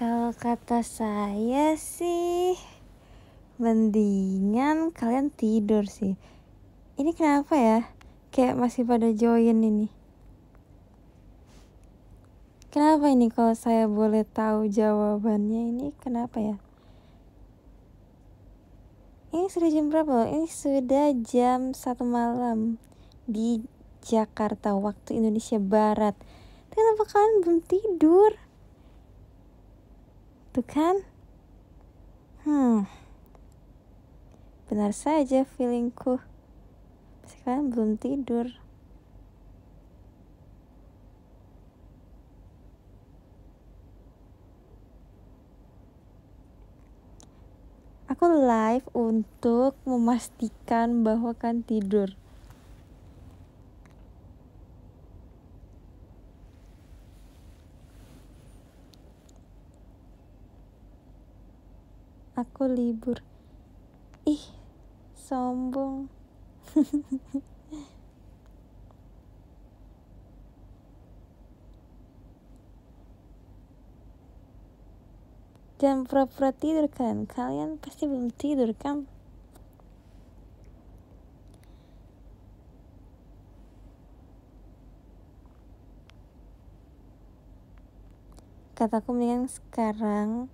Kalau kata saya sih mendingan kalian tidur sih. Ini kenapa ya? Kayak masih pada join ini. Kenapa ini kalau saya boleh tahu jawabannya ini kenapa ya? Ini sudah jam berapa? Ini sudah jam satu malam di Jakarta waktu Indonesia Barat. Kenapa kalian belum tidur? gitu kan? Hmm, benar saja feelingku. Pasti belum tidur. Aku live untuk memastikan bahwa kan tidur. aku libur. Ih, sombong. Jangan pura-pura tidur kan? Kalian pasti belum tidur kan? Kataku mendingan sekarang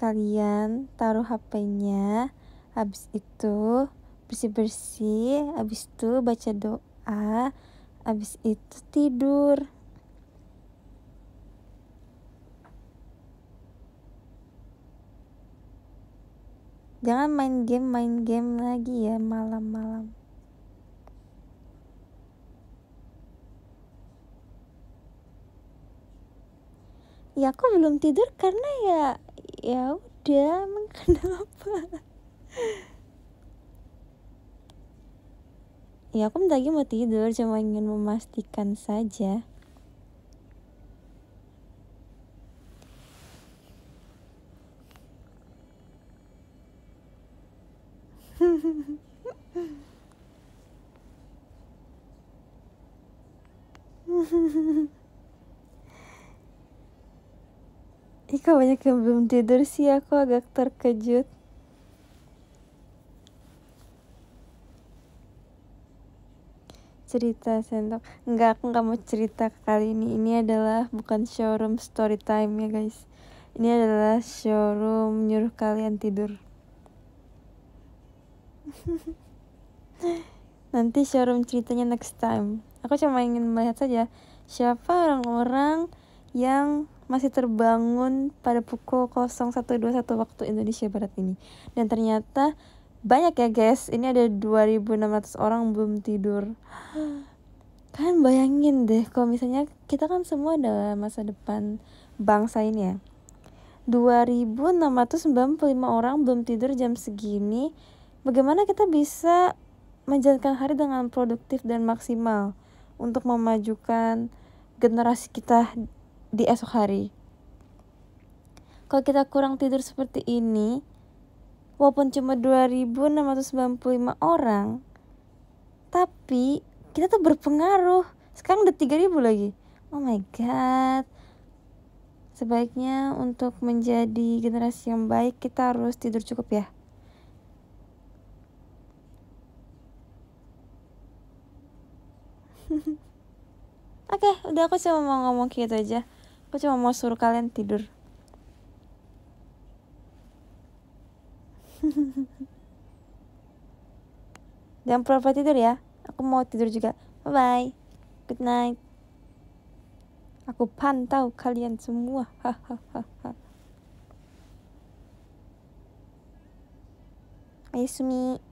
kalian taruh HP-nya, habis itu bersih-bersih, habis itu baca doa, habis itu tidur. Jangan main game, main game lagi ya malam-malam. Ya aku belum tidur karena ya ya udah emang kenapa ya aku minta lagi mau tidur cuma ingin memastikan saja Kakak banyak yang belum tidur sih, aku agak terkejut. cerita sendok enggak aku nggak mau cerita kali ini ini adalah bukan showroom story time ya guys ini adalah showroom nyuruh kalian tidur nanti showroom ceritanya next time aku cuma ingin melihat saja siapa orang-orang yang masih terbangun pada pukul 01.21 waktu Indonesia Barat ini. Dan ternyata banyak ya guys, ini ada 2.600 orang belum tidur. Kalian bayangin deh kalau misalnya kita kan semua adalah masa depan bangsa ini ya. 2.695 orang belum tidur jam segini. Bagaimana kita bisa menjalankan hari dengan produktif dan maksimal untuk memajukan generasi kita di esok hari. Kalau kita kurang tidur seperti ini, walaupun cuma 2695 orang, tapi kita tuh berpengaruh. Sekarang udah 3000 lagi. Oh my god. Sebaiknya untuk menjadi generasi yang baik kita harus tidur cukup ya. Oke, okay, udah aku cuma mau ngomong kayak gitu aja aku cuma mau suruh kalian tidur jangan pura-pura tidur ya aku mau tidur juga bye bye good night aku pantau kalian semua hahaha Ayo Sumi